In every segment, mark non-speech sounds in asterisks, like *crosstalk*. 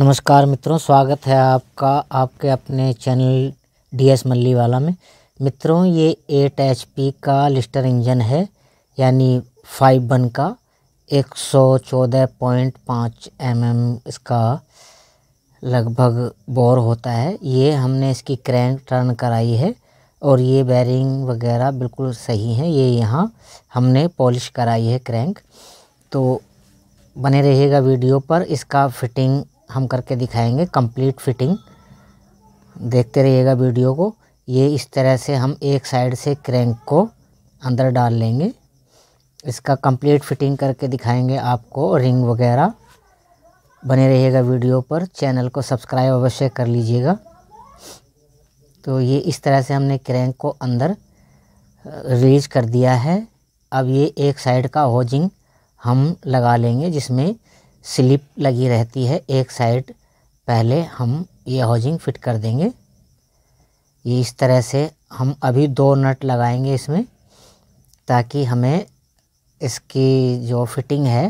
नमस्कार मित्रों स्वागत है आपका आपके अपने चैनल डी एस मल्ली वाला में मित्रों ये एट एच पी का लिस्टर इंजन है यानी फाइव वन का एक सौ चौदह पॉइंट पाँच एम एम इसका लगभग बोर होता है ये हमने इसकी क्रैंक टर्न कराई है और ये बैरिंग वगैरह बिल्कुल सही है ये यहाँ हमने पॉलिश कराई है क्रैंक तो बने रहेगा वीडियो पर इसका फिटिंग हम करके दिखाएंगे कंप्लीट फिटिंग देखते रहिएगा वीडियो को ये इस तरह से हम एक साइड से क्रैंक को अंदर डाल लेंगे इसका कंप्लीट फिटिंग करके दिखाएंगे आपको रिंग वगैरह बने रहिएगा वीडियो पर चैनल को सब्सक्राइब अवश्य कर लीजिएगा तो ये इस तरह से हमने क्रैंक को अंदर रिलीज कर दिया है अब ये एक साइड का होजिंग हम लगा लेंगे जिसमें स्लिप लगी रहती है एक साइड पहले हम ये हाउजिंग फिट कर देंगे ये इस तरह से हम अभी दो नट लगाएंगे इसमें ताकि हमें इसकी जो फिटिंग है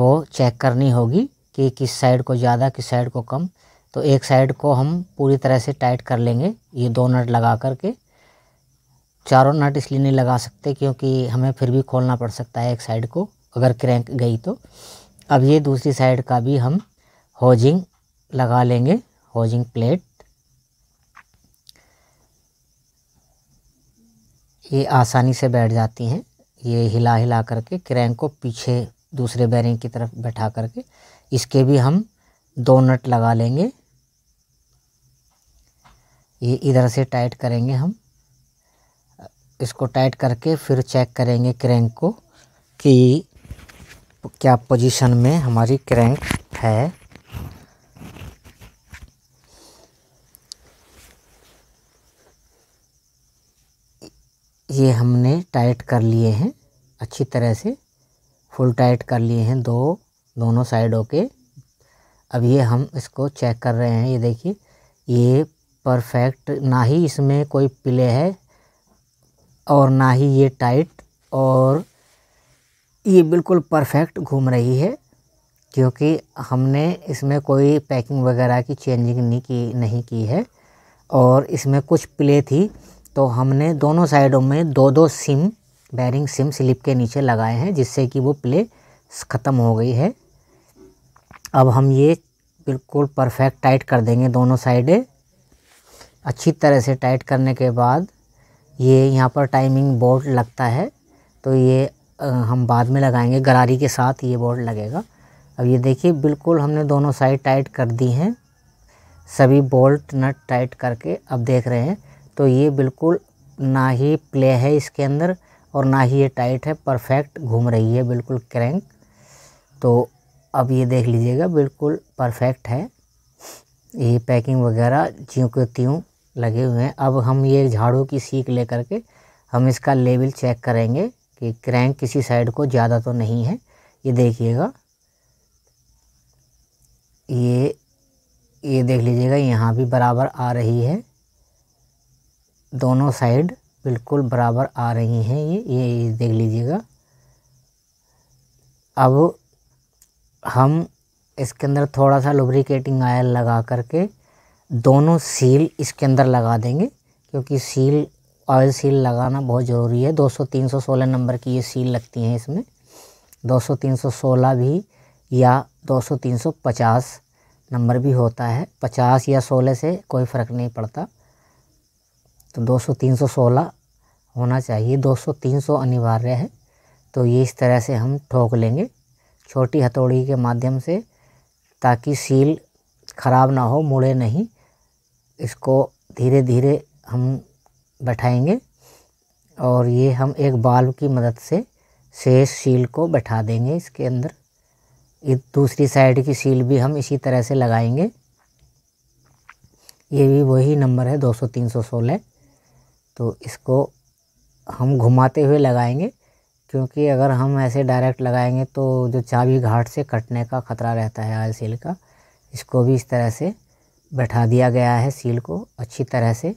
वो चेक करनी होगी कि किस साइड को ज़्यादा किस साइड को कम तो एक साइड को हम पूरी तरह से टाइट कर लेंगे ये दो नट लगा कर के चारों नट इसलिए नहीं लगा सकते क्योंकि हमें फिर भी खोलना पड़ सकता है एक साइड को अगर क्रैंक गई तो अब ये दूसरी साइड का भी हम होजिंग लगा लेंगे होजिंग प्लेट ये आसानी से बैठ जाती हैं ये हिला हिला करके क्रैंक को पीछे दूसरे बैरिंग की तरफ बैठा करके इसके भी हम दो नट लगा लेंगे ये इधर से टाइट करेंगे हम इसको टाइट करके फिर चेक करेंगे क्रैंक को कि क्या पोजीशन में हमारी क्रैंक है ये हमने टाइट कर लिए हैं अच्छी तरह से फुल टाइट कर लिए हैं दो दोनों साइडों के अब ये हम इसको चेक कर रहे हैं ये देखिए ये परफेक्ट ना ही इसमें कोई प्ले है और ना ही ये टाइट और ये बिल्कुल परफेक्ट घूम रही है क्योंकि हमने इसमें कोई पैकिंग वगैरह की चेंजिंग नहीं की नहीं की है और इसमें कुछ प्ले थी तो हमने दोनों साइडों में दो दो सिम बैरिंग सिम स्लिप के नीचे लगाए हैं जिससे कि वो प्ले ख़त्म हो गई है अब हम ये बिल्कुल परफेक्ट टाइट कर देंगे दोनों साइडें अच्छी तरह से टाइट करने के बाद ये यहाँ पर टाइमिंग बोर्ड लगता है तो ये हम बाद में लगाएंगे गरारी के साथ ये बोर्ड लगेगा अब ये देखिए बिल्कुल हमने दोनों साइड टाइट कर दी हैं सभी बोल्ट नट टाइट करके अब देख रहे हैं तो ये बिल्कुल ना ही प्ले है इसके अंदर और ना ही ये टाइट है परफेक्ट घूम रही है बिल्कुल क्रैंक तो अब ये देख लीजिएगा बिल्कुल परफेक्ट है ये पैकिंग वगैरह ज्यों के त्यों लगे हुए हैं अब हम ये झाड़ू की सीख ले करके हम इसका लेवल चेक करेंगे कि क्रैंक किसी साइड को ज़्यादा तो नहीं है ये देखिएगा ये ये देख लीजिएगा यहाँ भी बराबर आ रही है दोनों साइड बिल्कुल बराबर आ रही हैं ये ये देख लीजिएगा अब हम इसके अंदर थोड़ा सा लुब्रिकेटिंग आयल लगा करके दोनों सील इसके अंदर लगा देंगे क्योंकि सील ऑयल सील लगाना बहुत ज़रूरी है 200-316 नंबर की ये सील लगती हैं इसमें 200-316 भी या 200-350 नंबर भी होता है 50 या 16 से कोई फ़र्क नहीं पड़ता तो 200-316 होना चाहिए 200-300 अनिवार्य है तो ये इस तरह से हम ठोक लेंगे छोटी हथौड़ी के माध्यम से ताकि सील ख़राब ना हो मुड़े नहीं इसको धीरे धीरे हम बैठाएंगे और ये हम एक बाल्व की मदद से शेष सील को बैठा देंगे इसके अंदर ये दूसरी साइड की सील भी हम इसी तरह से लगाएंगे ये भी वही नंबर है 200-316 तो इसको हम घुमाते हुए लगाएंगे क्योंकि अगर हम ऐसे डायरेक्ट लगाएंगे तो जो चाबी घाट से कटने का ख़तरा रहता है आयल सील का इसको भी इस तरह से बैठा दिया गया है सील को अच्छी तरह से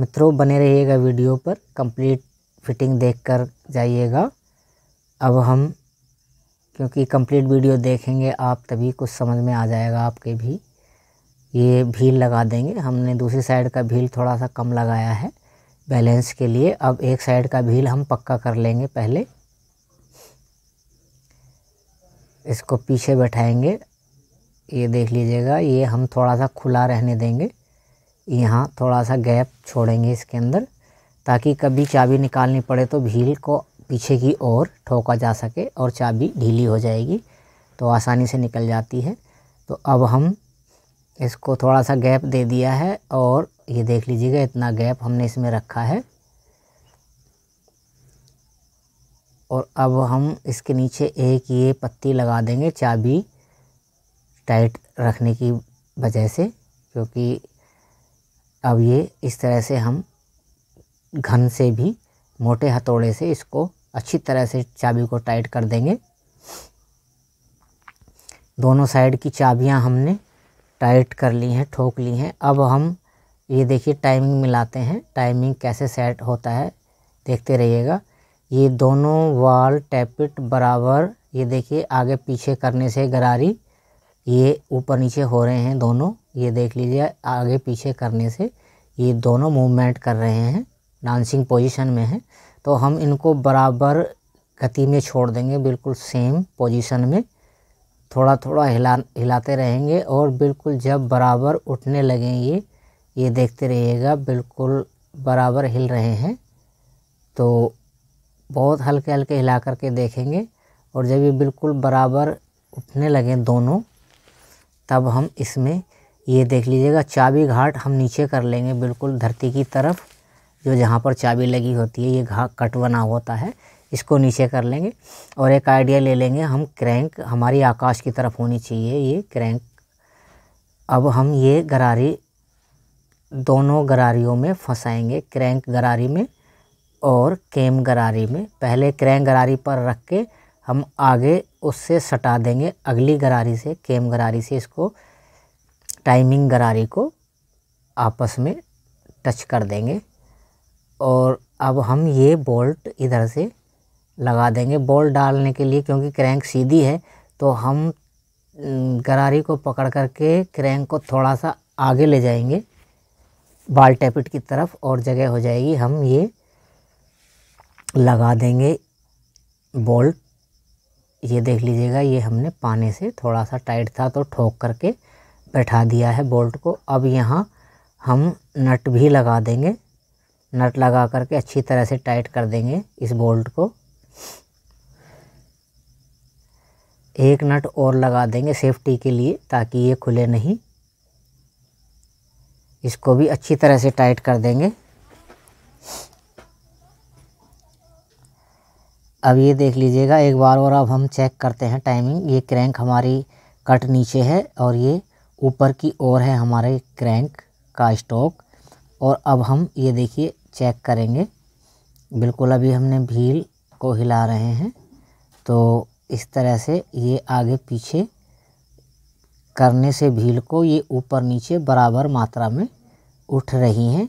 मित्रों बने रहिएगा वीडियो पर कंप्लीट फिटिंग देखकर जाइएगा अब हम क्योंकि कंप्लीट वीडियो देखेंगे आप तभी कुछ समझ में आ जाएगा आपके भी ये भील लगा देंगे हमने दूसरी साइड का भील थोड़ा सा कम लगाया है बैलेंस के लिए अब एक साइड का भील हम पक्का कर लेंगे पहले इसको पीछे बैठाएंगे ये देख लीजिएगा ये हम थोड़ा सा खुला रहने देंगे यहाँ थोड़ा सा गैप छोड़ेंगे इसके अंदर ताकि कभी चाबी निकालनी पड़े तो भील को पीछे की ओर ठोका जा सके और चाबी ढीली हो जाएगी तो आसानी से निकल जाती है तो अब हम इसको थोड़ा सा गैप दे दिया है और ये देख लीजिएगा इतना गैप हमने इसमें रखा है और अब हम इसके नीचे एक ये पत्ती लगा देंगे चाबी टाइट रखने की वजह से क्योंकि अब ये इस तरह से हम घन से भी मोटे हथौड़े से इसको अच्छी तरह से चाबी को टाइट कर देंगे दोनों साइड की चाबियां हमने टाइट कर ली हैं ठोक ली हैं अब हम ये देखिए टाइमिंग मिलाते हैं टाइमिंग कैसे सेट होता है देखते रहिएगा ये दोनों वाल टैपिट बराबर ये देखिए आगे पीछे करने से गरारी ये ऊपर नीचे हो रहे हैं दोनों ये देख लीजिए आगे पीछे करने से ये दोनों मूवमेंट कर रहे हैं डांसिंग पोजीशन में हैं तो हम इनको बराबर गति में छोड़ देंगे बिल्कुल सेम पोजीशन में थोड़ा थोड़ा हिला हिलाते रहेंगे और बिल्कुल जब बराबर उठने लगें ये ये देखते रहिएगा बिल्कुल बराबर हिल रहे हैं तो बहुत हल्के हल्के हिला करके देखेंगे और जब ये बिल्कुल बराबर उठने लगें दोनों तब हम इसमें ये देख लीजिएगा चाबी घाट हम नीचे कर लेंगे बिल्कुल धरती की तरफ जो जहाँ पर चाबी लगी होती है ये घाट कट बना होता है इसको नीचे कर लेंगे और एक आइडिया ले लेंगे हम क्रैंक हमारी आकाश की तरफ होनी चाहिए ये क्रैंक अब हम ये गरारी दोनों गरारियों में फंसाएंगे क्रैंक गरारी में और केम गरारी में पहले क्रैंक गरारी पर रख के हम आगे उससे सटा देंगे अगली गरारी से केम गरारी से इसको टाइमिंग गरारे को आपस में टच कर देंगे और अब हम ये बोल्ट इधर से लगा देंगे बोल्ट डालने के लिए क्योंकि क्रैंक सीधी है तो हम गरारी को पकड़ करके क्रैंक को थोड़ा सा आगे ले जाएंगे बाल टैपिट की तरफ और जगह हो जाएगी हम ये लगा देंगे बोल्ट ये देख लीजिएगा ये हमने पाने से थोड़ा सा टाइट था तो ठोक करके बैठा दिया है बोल्ट को अब यहाँ हम नट भी लगा देंगे नट लगा करके अच्छी तरह से टाइट कर देंगे इस बोल्ट को एक नट और लगा देंगे सेफ्टी के लिए ताकि ये खुले नहीं इसको भी अच्छी तरह से टाइट कर देंगे अब ये देख लीजिएगा एक बार और अब हम चेक करते हैं टाइमिंग ये क्रैंक हमारी कट नीचे है और ये ऊपर की ओर है हमारे क्रैंक का स्टॉक और अब हम ये देखिए चेक करेंगे बिल्कुल अभी हमने भील को हिला रहे हैं तो इस तरह से ये आगे पीछे करने से भील को ये ऊपर नीचे बराबर मात्रा में उठ रही हैं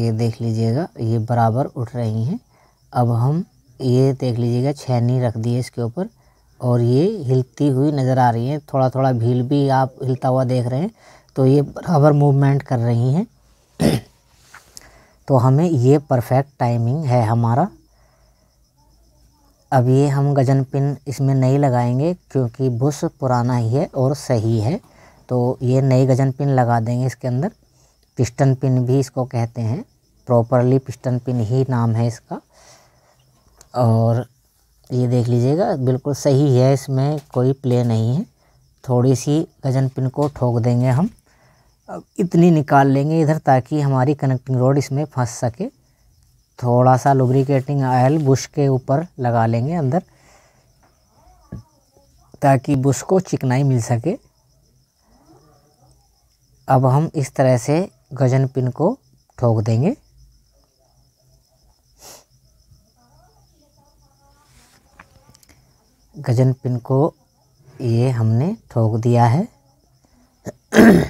ये देख लीजिएगा ये बराबर उठ रही हैं अब हम ये देख लीजिएगा छैनी रख दिए इसके ऊपर और ये हिलती हुई नज़र आ रही हैं थोड़ा थोड़ा भील भी आप हिलता हुआ देख रहे हैं तो ये बराबर मूवमेंट कर रही हैं तो हमें ये परफेक्ट टाइमिंग है हमारा अब ये हम गजन पिन इसमें नहीं लगाएंगे क्योंकि बुश पुराना ही है और सही है तो ये नई गजन पिन लगा देंगे इसके अंदर पिस्टन पिन भी इसको कहते हैं प्रॉपरली पिस्टन पिन ही नाम है इसका और ये देख लीजिएगा बिल्कुल सही है इसमें कोई प्ले नहीं है थोड़ी सी गजन पिन को ठोक देंगे हम अब इतनी निकाल लेंगे इधर ताकि हमारी कनेक्टिंग रोड इसमें फंस सके थोड़ा सा लुब्रिकेटिंग ऑयल बुश के ऊपर लगा लेंगे अंदर ताकि बुश को चिकनाई मिल सके अब हम इस तरह से गजन पिन को ठोक देंगे गजन पिन को ये हमने ठोक दिया है *clears throat*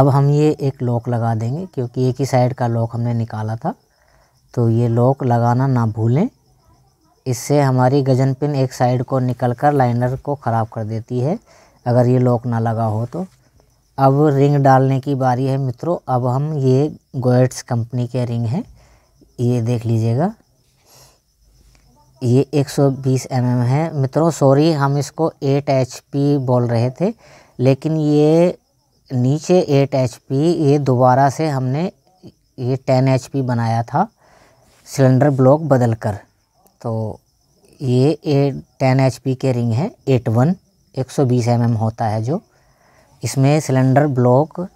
अब हम ये एक लॉक लगा देंगे क्योंकि एक ही साइड का लॉक हमने निकाला था तो ये लॉक लगाना ना भूलें इससे हमारी गजन पिन एक साइड को निकल कर लाइनर को ख़राब कर देती है अगर ये लॉक ना लगा हो तो अब रिंग डालने की बारी है मित्रों अब हम ये गोएट्स कंपनी के रिंग हैं ये देख लीजिएगा ये 120 सौ mm है मित्रों सॉरी हम इसको 8 एचपी बोल रहे थे लेकिन ये नीचे 8 एचपी ये दोबारा से हमने ये 10 एचपी बनाया था सिलेंडर ब्लॉक बदल कर तो ये एट टेन एच के रिंग है एट वन एक सौ बीस एम mm होता है जो इसमें सिलेंडर ब्लॉक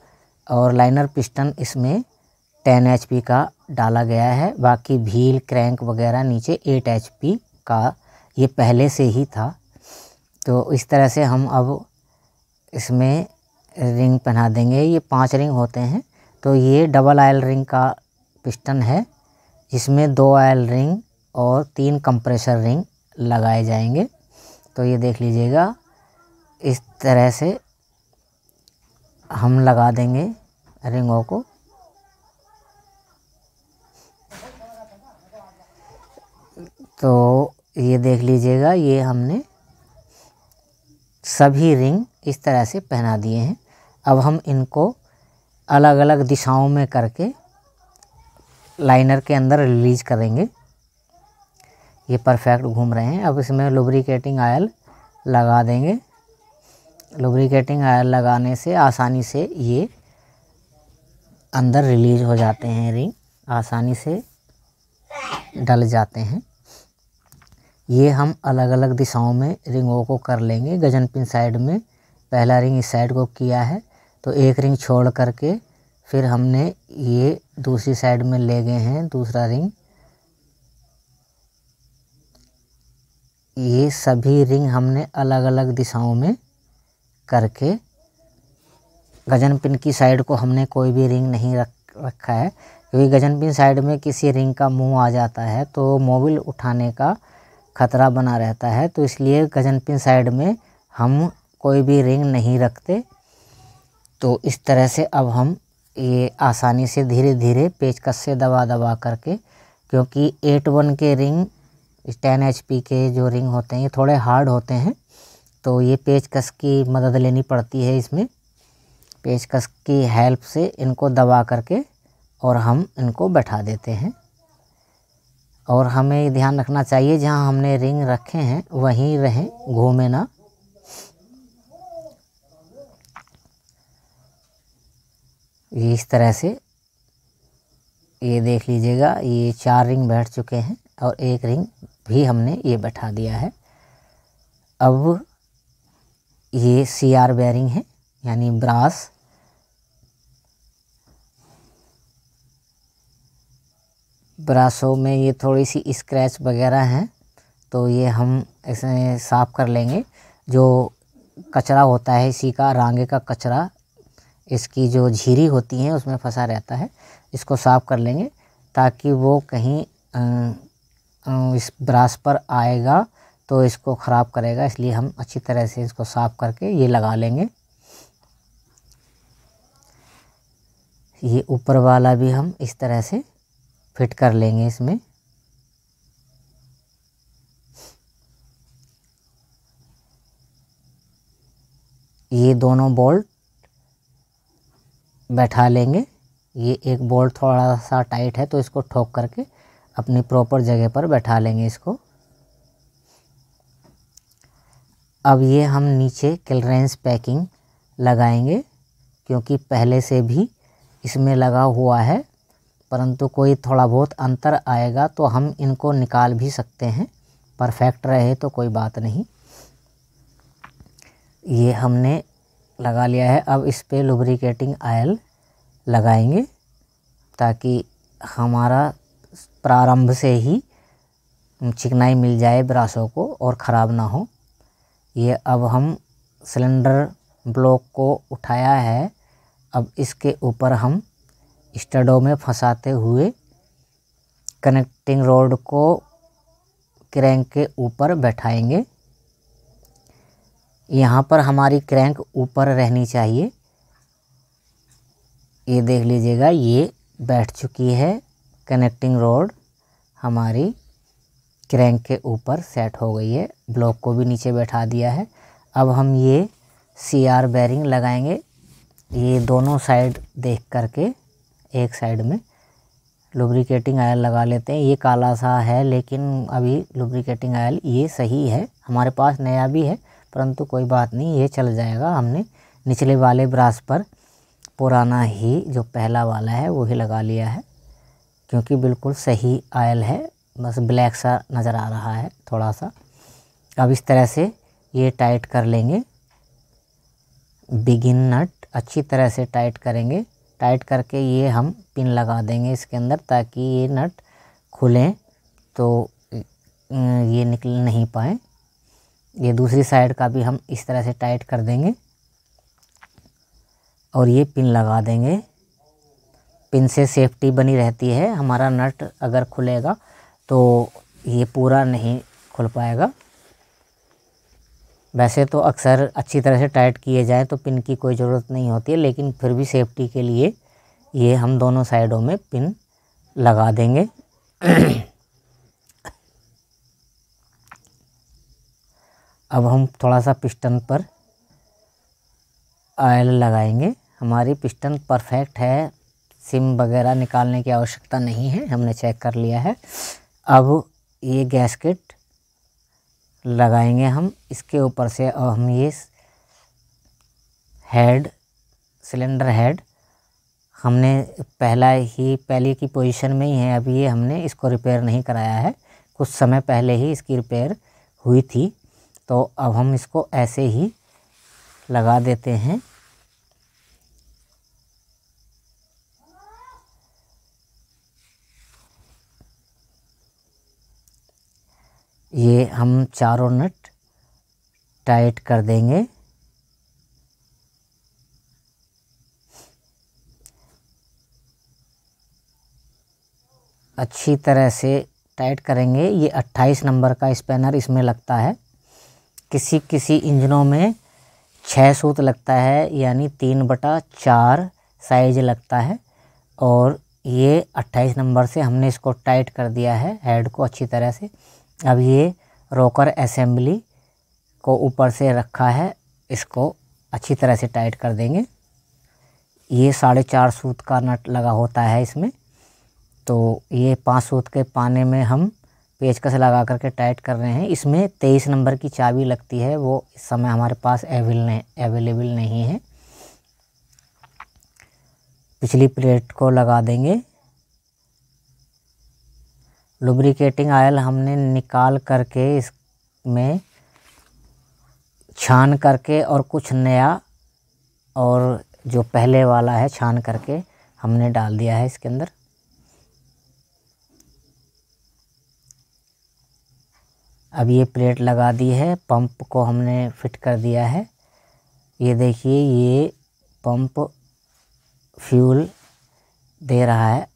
और लाइनर पिस्टन इसमें टेन एच का डाला गया है बाकी भील क्रैंक वगैरह नीचे एट एच का ये पहले से ही था तो इस तरह से हम अब इसमें रिंग पहना देंगे ये पांच रिंग होते हैं तो ये डबल आयल रिंग का पिस्टन है जिसमें दो आयल रिंग और तीन कंप्रेसर रिंग लगाए जाएंगे तो ये देख लीजिएगा इस तरह से हम लगा देंगे रिंगों को तो ये देख लीजिएगा ये हमने सभी रिंग इस तरह से पहना दिए हैं अब हम इनको अलग अलग दिशाओं में करके लाइनर के अंदर रिलीज करेंगे ये परफेक्ट घूम रहे हैं अब इसमें लुब्रिकेटिंग आयल लगा देंगे लुब्रिकेटिंग आयल लगाने से आसानी से ये अंदर रिलीज हो जाते हैं रिंग आसानी से डल जाते हैं ये हम अलग अलग दिशाओं में रिंगों को कर लेंगे गजन पिन साइड में पहला रिंग इस साइड को किया है तो एक रिंग छोड़ करके फिर हमने ये दूसरी साइड में ले गए हैं दूसरा रिंग ये सभी रिंग हमने अलग अलग दिशाओं में करके गजन पिन की साइड को हमने कोई भी रिंग नहीं रख रखा है क्योंकि गजन पिन साइड में किसी रिंग का मुंह आ जाता है तो मोबिल उठाने का खतरा बना रहता है तो इसलिए गजनपिन साइड में हम कोई भी रिंग नहीं रखते तो इस तरह से अब हम ये आसानी से धीरे धीरे पेचकस से दबा दबा करके क्योंकि एट वन के रिंग टेन एच के जो रिंग होते हैं ये थोड़े हार्ड होते हैं तो ये पेचकस की मदद लेनी पड़ती है इसमें पेचकस की हेल्प से इनको दबा करके और हम इनको बैठा देते हैं और हमें ध्यान रखना चाहिए जहाँ हमने रिंग रखे हैं वहीं रहें घूमे ना इस तरह से ये देख लीजिएगा ये चार रिंग बैठ चुके हैं और एक रिंग भी हमने ये बैठा दिया है अब ये सीआर बैरिंग है यानी ब्रास ब्रासों में ये थोड़ी सी स्क्रैच वगैरह हैं तो ये हम ऐसे साफ़ कर लेंगे जो कचरा होता है इसी का रंगे का कचरा इसकी जो झीरी होती है उसमें फंसा रहता है इसको साफ़ कर लेंगे ताकि वो कहीं इस ब्रास पर आएगा तो इसको ख़राब करेगा इसलिए हम अच्छी तरह से इसको साफ़ करके ये लगा लेंगे ये ऊपर वाला भी हम इस तरह से फिट कर लेंगे इसमें ये दोनों बोल्ट बैठा लेंगे ये एक बोल्ट थोड़ा सा टाइट है तो इसको ठोक करके अपनी प्रॉपर जगह पर बैठा लेंगे इसको अब ये हम नीचे क्लरेंस पैकिंग लगाएंगे क्योंकि पहले से भी इसमें लगा हुआ है परंतु कोई थोड़ा बहुत अंतर आएगा तो हम इनको निकाल भी सकते हैं परफेक्ट रहे तो कोई बात नहीं ये हमने लगा लिया है अब इस पर लुब्रिकेटिंग आयल लगाएंगे ताकि हमारा प्रारंभ से ही चिकनाई मिल जाए ब्रासों को और ख़राब ना हो ये अब हम सिलेंडर ब्लॉक को उठाया है अब इसके ऊपर हम स्टडो में फंसाते हुए कनेक्टिंग रोड को क्रैंक के ऊपर बैठाएंगे यहाँ पर हमारी क्रैंक ऊपर रहनी चाहिए ये देख लीजिएगा ये बैठ चुकी है कनेक्टिंग रोड हमारी क्रैंक के ऊपर सेट हो गई है ब्लॉक को भी नीचे बैठा दिया है अब हम ये सी आर बैरिंग लगाएंगे ये दोनों साइड देख करके एक साइड में लुब्रिकेटिंग आयल लगा लेते हैं ये काला सा है लेकिन अभी लुब्रिकेटिंग आयल ये सही है हमारे पास नया भी है परंतु कोई बात नहीं ये चल जाएगा हमने निचले वाले ब्रास पर पुराना ही जो पहला वाला है वही लगा लिया है क्योंकि बिल्कुल सही आयल है बस ब्लैक सा नज़र आ रहा है थोड़ा सा अब इस तरह से ये टाइट कर लेंगे बिगिन नट अच्छी तरह से टाइट करेंगे टाइट करके ये हम पिन लगा देंगे इसके अंदर ताकि ये नट खुलें तो ये निकल नहीं पाए ये दूसरी साइड का भी हम इस तरह से टाइट कर देंगे और ये पिन लगा देंगे पिन से सेफ्टी बनी रहती है हमारा नट अगर खुलेगा तो ये पूरा नहीं खुल पाएगा वैसे तो अक्सर अच्छी तरह से टाइट किए जाएँ तो पिन की कोई ज़रूरत नहीं होती है लेकिन फिर भी सेफ्टी के लिए ये हम दोनों साइडों में पिन लगा देंगे *clears throat* अब हम थोड़ा सा पिस्टन पर ऑयल लगाएंगे हमारी पिस्टन परफेक्ट है सिम वगैरह निकालने की आवश्यकता नहीं है हमने चेक कर लिया है अब ये गैसकेट लगाएंगे हम इसके ऊपर से और हम ये हेड सिलेंडर हेड हमने पहला ही पहले की पोजीशन में ही है अभी ये हमने इसको रिपेयर नहीं कराया है कुछ समय पहले ही इसकी रिपेयर हुई थी तो अब हम इसको ऐसे ही लगा देते हैं ये हम चारों नट टाइट कर देंगे अच्छी तरह से टाइट करेंगे ये 28 नंबर का स्पैनर इसमें लगता है किसी किसी इंजनों में छः सूत लगता है यानी तीन बटा चार साइज लगता है और ये 28 नंबर से हमने इसको टाइट कर दिया है हेड को अच्छी तरह से अब ये रोकर असेंबली को ऊपर से रखा है इसको अच्छी तरह से टाइट कर देंगे ये साढ़े चार सूत का नट लगा होता है इसमें तो ये पाँच सूत के पाने में हम पेचकस लगा करके टाइट कर रहे हैं इसमें तेईस नंबर की चाबी लगती है वो इस समय हमारे पास एविल नहीं अवेलेबल नहीं है पिछली प्लेट को लगा देंगे लुब्रिकेटिंग आयल हमने निकाल करके इसमें छान करके और कुछ नया और जो पहले वाला है छान करके हमने डाल दिया है इसके अंदर अब ये प्लेट लगा दी है पंप को हमने फिट कर दिया है ये देखिए ये पंप फ्यूल दे रहा है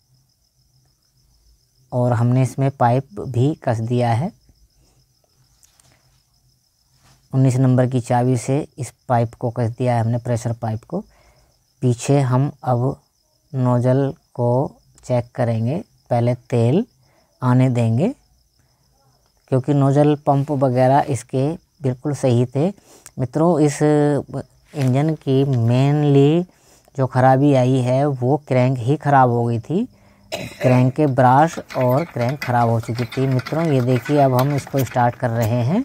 और हमने इसमें पाइप भी कस दिया है 19 नंबर की चाबी से इस पाइप को कस दिया है हमने प्रेशर पाइप को पीछे हम अब नोजल को चेक करेंगे पहले तेल आने देंगे क्योंकि नोजल पंप वगैरह इसके बिल्कुल सही थे मित्रों इस इंजन की मेनली जो खराबी आई है वो क्रैंक ही ख़राब हो गई थी क्रैंक के ब्राश और क्रैंक ख़राब हो चुकी थी मित्रों ये देखिए अब हम इसको स्टार्ट कर रहे हैं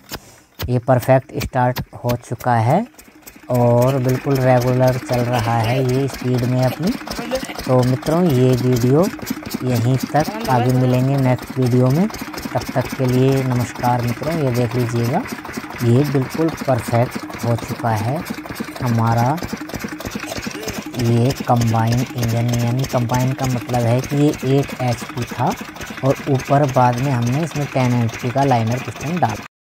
ये परफेक्ट स्टार्ट हो चुका है और बिल्कुल रेगुलर चल रहा है ये स्पीड में अपनी तो मित्रों ये वीडियो यहीं तक आगे मिलेंगे नेक्स्ट वीडियो में तब तक के लिए नमस्कार मित्रों ये देख लीजिएगा ये बिल्कुल परफेक्ट हो चुका है हमारा ये कंबाइन इंजन यानी कंबाइन का मतलब है कि ये एट एच था और ऊपर बाद में हमने इसमें टेन एच का लाइनर पिस्टन डाला